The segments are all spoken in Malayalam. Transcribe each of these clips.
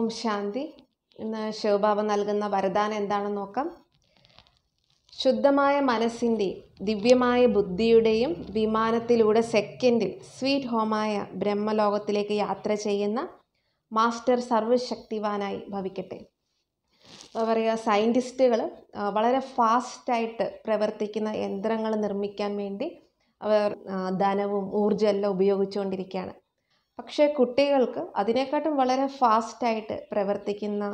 ഓം ശാന്തി ഇന്ന് ശിവബാബ നൽകുന്ന വരദാനം എന്താണെന്ന് നോക്കാം ശുദ്ധമായ മനസ്സിൻ്റെയും ദിവ്യമായ ബുദ്ധിയുടെയും വിമാനത്തിലൂടെ സെക്കൻഡിൽ സ്വീറ്റ് ഹോമായ ബ്രഹ്മലോകത്തിലേക്ക് യാത്ര ചെയ്യുന്ന മാസ്റ്റർ സർവശക്തിവാനായി ഭവിക്കട്ടെ എന്താ പറയുക സയൻറ്റിസ്റ്റുകൾ വളരെ ഫാസ്റ്റായിട്ട് പ്രവർത്തിക്കുന്ന യന്ത്രങ്ങൾ നിർമ്മിക്കാൻ വേണ്ടി അവർ ധനവും ഊർജ്ജമെല്ലാം ഉപയോഗിച്ചുകൊണ്ടിരിക്കുകയാണ് പക്ഷേ കുട്ടികൾക്ക് അതിനെക്കാട്ടും വളരെ ഫാസ്റ്റായിട്ട് പ്രവർത്തിക്കുന്ന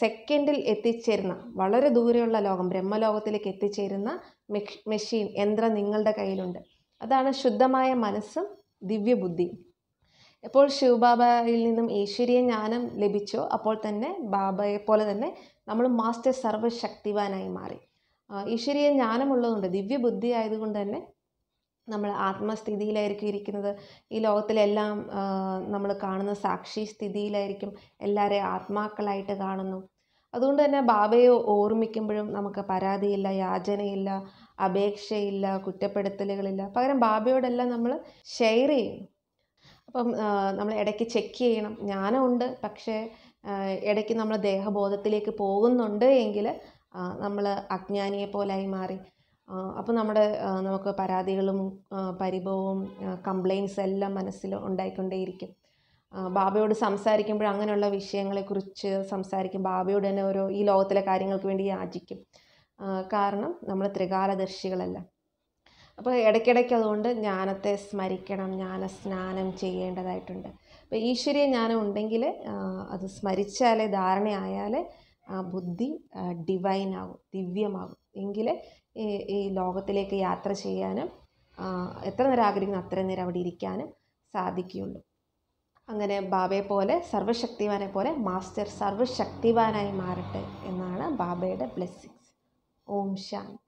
സെക്കൻഡിൽ എത്തിച്ചേരുന്ന വളരെ ദൂരെയുള്ള ലോകം ബ്രഹ്മലോകത്തിലേക്ക് എത്തിച്ചേരുന്ന മെഷീൻ യന്ത്രം നിങ്ങളുടെ കയ്യിലുണ്ട് അതാണ് ശുദ്ധമായ മനസ്സും ദിവ്യബുദ്ധിയും എപ്പോൾ ശിവബാബയിൽ നിന്നും ഈശ്വരീയ ജ്ഞാനം ലഭിച്ചോ അപ്പോൾ തന്നെ ബാബയെ പോലെ തന്നെ നമ്മൾ മാസ്റ്റർ സർവശക്തിവാനായി മാറി ഈശ്വരീയ ജ്ഞാനമുള്ളതുകൊണ്ട് ദിവ്യബുദ്ധി ആയതുകൊണ്ട് തന്നെ നമ്മൾ ആത്മസ്ഥിതിയിലായിരിക്കും ഇരിക്കുന്നത് ഈ ലോകത്തിലെല്ലാം നമ്മൾ കാണുന്ന സാക്ഷി സ്ഥിതിയിലായിരിക്കും എല്ലാവരെയും ആത്മാക്കളായിട്ട് കാണുന്നു അതുകൊണ്ട് തന്നെ ബാബയെ ഓർമ്മിക്കുമ്പോഴും നമുക്ക് പരാതിയില്ല യാചനയില്ല അപേക്ഷയില്ല കുറ്റപ്പെടുത്തലുകളില്ല പകരം ബാബയോടെല്ലാം നമ്മൾ ഷെയർ ചെയ്യും അപ്പം നമ്മൾ ഇടയ്ക്ക് ചെക്ക് ചെയ്യണം ജ്ഞാനമുണ്ട് പക്ഷേ ഇടയ്ക്ക് നമ്മൾ ദേഹബോധത്തിലേക്ക് പോകുന്നുണ്ട് എങ്കിൽ നമ്മൾ അജ്ഞാനിയെ പോലായി മാറി അപ്പോൾ നമ്മുടെ നമുക്ക് പരാതികളും പരിഭവവും കംപ്ലയിൻസ് എല്ലാം മനസ്സിൽ ഉണ്ടായിക്കൊണ്ടേയിരിക്കും ബാബയോട് സംസാരിക്കുമ്പോൾ അങ്ങനെയുള്ള വിഷയങ്ങളെക്കുറിച്ച് സംസാരിക്കും ബാബയോട് തന്നെ ഓരോ ഈ ലോകത്തിലെ കാര്യങ്ങൾക്ക് വേണ്ടി യാചിക്കും കാരണം നമ്മൾ ത്രികാലദർശികളല്ല അപ്പോൾ ഇടയ്ക്കിടയ്ക്ക് അതുകൊണ്ട് ജ്ഞാനത്തെ സ്മരിക്കണം ജ്ഞാന സ്നാനം ചെയ്യേണ്ടതായിട്ടുണ്ട് അപ്പോൾ ഈശ്വരീയ ജ്ഞാനം ഉണ്ടെങ്കിൽ അത് സ്മരിച്ചാലേ ധാരണയായാലേ ബുദ്ധി ഡിവൈൻ ആകും ദിവ്യമാകും എങ്കിലേ ഈ ഈ ലോകത്തിലേക്ക് യാത്ര ചെയ്യാനും എത്ര നേരം ആഗ്രഹിക്കുന്നു അത്രയും നേരം അവിടെ ഇരിക്കാനും സാധിക്കുകയുള്ളൂ അങ്ങനെ ബാബയെ പോലെ സർവ്വശക്തിവാനെ പോലെ മാസ്റ്റർ സർവ്വശക്തിവാനായി മാറട്ടെ എന്നാണ് ബാബയുടെ ബ്ലെസ്സിങ്സ് ഓം ശാന്തി